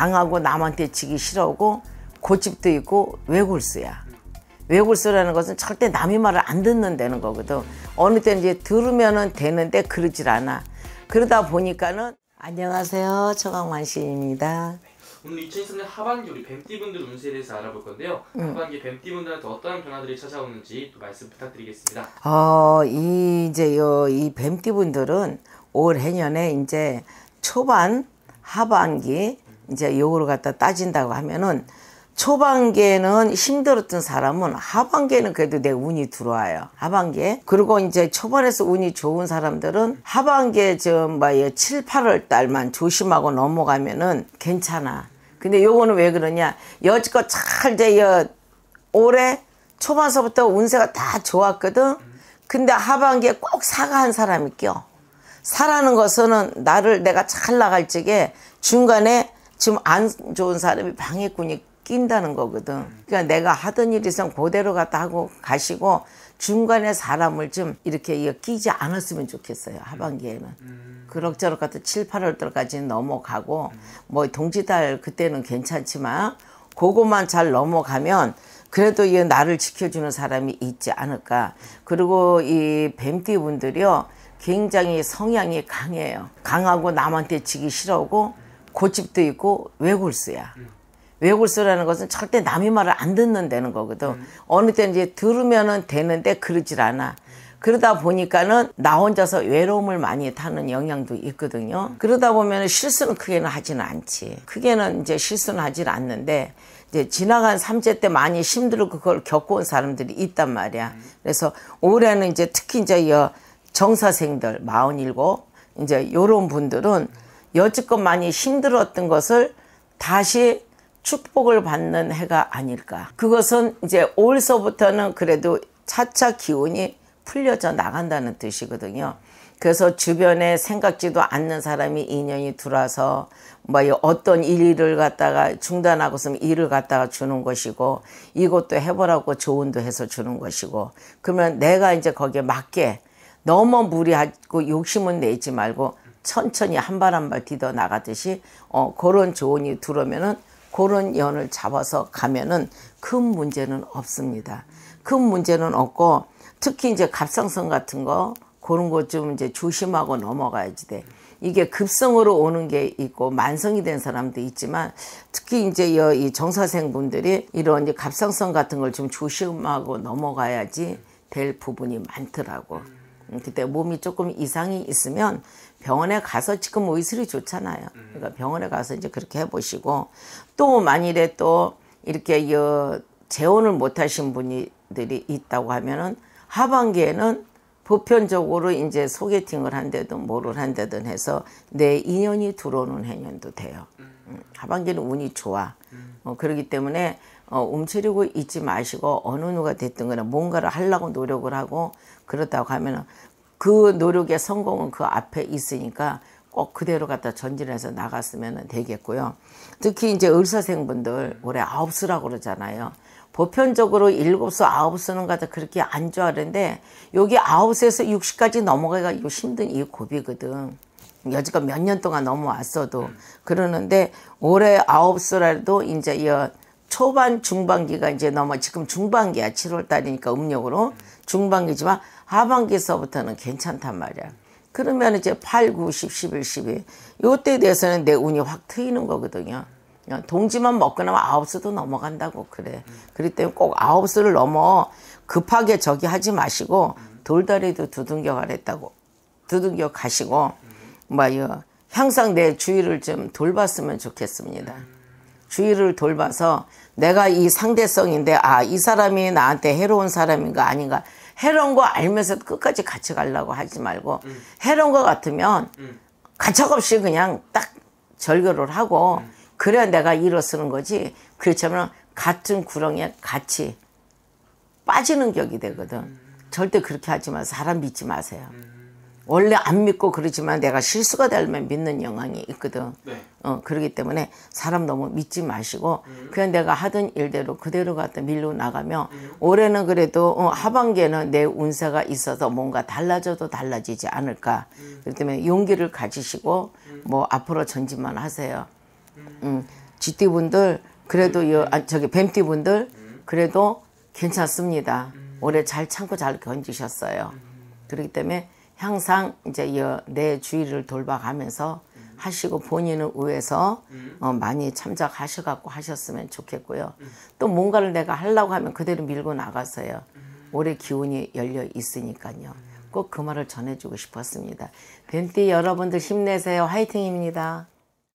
강하고 남한테 지기 싫어하고 고집도 있고 외골수야. 외골수라는 것은 절대 남의 말을 안 듣는다는 거거든. 어느 때 이제 들으면은 되는데 그러질 않아. 그러다 보니까는 안녕하세요. 청강만 씨입니다 네. 오늘 2023년 하반기 우리 뱀띠분들 운세에 대해서 알아볼 건데요. 음. 하반기 뱀띠분들한테 어떠한 변화들이 찾아오는지 또 말씀 부탁드리겠습니다. 어, 이제 요, 이 뱀띠분들은 올 해년에 이제 초반 하반기 이제 요거를 갖다 따진다고 하면은 초반기에는 힘들었던 사람은 하반기에는 그래도 내 운이 들어와요. 하반기에. 그리고 이제 초반에서 운이 좋은 사람들은 하반기에 좀막 7, 8월 달만 조심하고 넘어가면은 괜찮아. 근데 요거는 왜 그러냐. 여지껏 잘 이제 올해 초반서부터 운세가 다 좋았거든. 근데 하반기에 꼭 사과한 사람이 껴. 사라는 것은 나를 내가 잘 나갈 적에 중간에 지금 안 좋은 사람이 방해꾼이 낀다는 거거든. 그러니까 내가 하던 일이면 그대로 갔다 하고 가시고 중간에 사람을 좀 이렇게 끼지 않았으면 좋겠어요. 하반기에는. 그럭저럭 같은 7, 8월 달까지 넘어가고 뭐 동지달 그때는 괜찮지만 그것만 잘 넘어가면 그래도 이 나를 지켜주는 사람이 있지 않을까. 그리고 이 뱀띠 분들이요. 굉장히 성향이 강해요. 강하고 남한테 지기 싫어하고 고집도 있고 외골수야. 음. 외골수라는 것은 절대 남의 말을 안 듣는다는 거거든. 음. 어느 때는 이제 들으면은 되는데 그러질 않아. 그러다 보니까는 나 혼자서 외로움을 많이 타는 영향도 있거든요. 음. 그러다 보면 실수는 크게는 하지는 않지. 크게는 이제 실수는 하질 않는데 이제 지나간 삼재때 많이 힘들고 그걸 겪어온 사람들이 있단 말이야. 음. 그래서 올해는 이제 특히 이제 정사생들 47 이제 요런 분들은 음. 여지껏 많이 힘들었던 것을 다시 축복을 받는 해가 아닐까. 그것은 이제 올서부터는 그래도 차차 기운이 풀려져 나간다는 뜻이거든요. 그래서 주변에 생각지도 않는 사람이 인연이 들어와서 뭐 어떤 일을 갖다가 중단하고 있으면 일을 갖다가 주는 것이고 이것도 해보라고 조언도 해서 주는 것이고 그러면 내가 이제 거기에 맞게 너무 무리하고 욕심은 내지 말고 천천히 한 발 한 발 디뎌 나가듯이 어, 그런 조언이 들어오면은 그런 연을 잡아서 가면은 큰 문제는 없습니다. 큰 문제는 없고 특히 이제 갑상선 같은 거 그런 것 좀 이제 조심하고 넘어가야지 돼. 이게 급성으로 오는 게 있고 만성이 된 사람도 있지만 특히 이제 이 정사생분들이 이런 이제 갑상선 같은 걸 좀 조심하고 넘어가야지 될 부분이 많더라고. 그때 몸이 조금 이상이 있으면 병원에 가서 지금 의술이 좋잖아요. 그러니까 병원에 가서 이제 그렇게 해보시고 또 만일에 또 이렇게 여 재혼을 못하신 분들이 있다고 하면은 하반기에는 보편적으로 이제 소개팅을 한데든 뭐를 한데든 해서 내 인연이 들어오는 해년도 돼요. 음, 하반기는 운이 좋아. 어, 그렇기 때문에 어, 움츠리고 있지 마시고 어느 누가 됐든 간에 뭔가를 하려고 노력을 하고 그렇다고 하면 그 노력의 성공은 그 앞에 있으니까 꼭 그대로 갖다 전진해서 나갔으면 되겠고요. 특히 이제 의사생분들 올해 아홉 수라고 그러잖아요. 보편적으로 일곱 수, 아홉 수는 갖다 그렇게 안 좋아하는데 여기 아홉 수에서 육십까지 넘어가기가 힘든 이 고비거든. 여지껏 몇 년 동안 넘어왔어도 그러는데 올해 아홉 라도 이제 이 초반 중반기가 이제 넘어 지금 중반기야 7월 달이니까 음력으로 중반기지만 하반기서부터는 괜찮단 말이야. 그러면 이제 8, 9, 10, 11, 12 요때 돼서는 내 운이 확 트이는 거거든요. 어, 동지만 먹고 나면 아홉 수도 넘어간다고 그래. 그렇기 때문에 꼭 아홉 수를 넘어 급하게 저기 하지 마시고 돌다리도 두둥겨 가랬다고 두둥겨 가시고 뭐요 항상 내 주위를 좀 돌봤으면 좋겠습니다. 주위를 돌봐서 내가 이 상대성인데 아 이 사람이 나한테 해로운 사람인가 아닌가 해로운 거 알면서도 끝까지 같이 가려고 하지 말고 음. 해로운 거 같으면 음. 가차없이 그냥 딱 절교를 하고 음. 그래야 내가 일어서는 거지 그렇지 않으면 같은 구렁에 같이 빠지는 격이 되거든 음. 절대 그렇게 하지 마세요 사람 믿지 마세요 음. 원래 안 믿고 그러지만 내가 실수가 달면 믿는 영향이 있거든. 네. 어, 그러기 때문에 사람 너무 믿지 마시고 음. 그냥 내가 하던 일대로 그대로 갔다 밀로 나가면 음. 올해는 그래도 어, 하반기에는 내 운세가 있어서 뭔가 달라져도 달라지지 않을까. 음. 그렇기 때문에 용기를 가지시고 음. 뭐 앞으로 전진만 하세요. 음. 음. 쥐띠분들 그래도 여, 아, 저기 뱀띠분들 음. 그래도 괜찮습니다. 올해 잘 참고 잘 견디셨어요. 그렇기 때문에 항상 이제 내 주위를 돌봐가면서 음. 하시고 본인을 위해서 음. 어, 많이 참작하셔갖고 하셨으면 좋겠고요. 음. 또 뭔가를 내가 하려고 하면 그대로 밀고 나가서요. 올해 기운이 열려 있으니까요. 꼭 그 말을 전해주고 싶었습니다. 벤띠 여러분들 힘내세요. 화이팅입니다.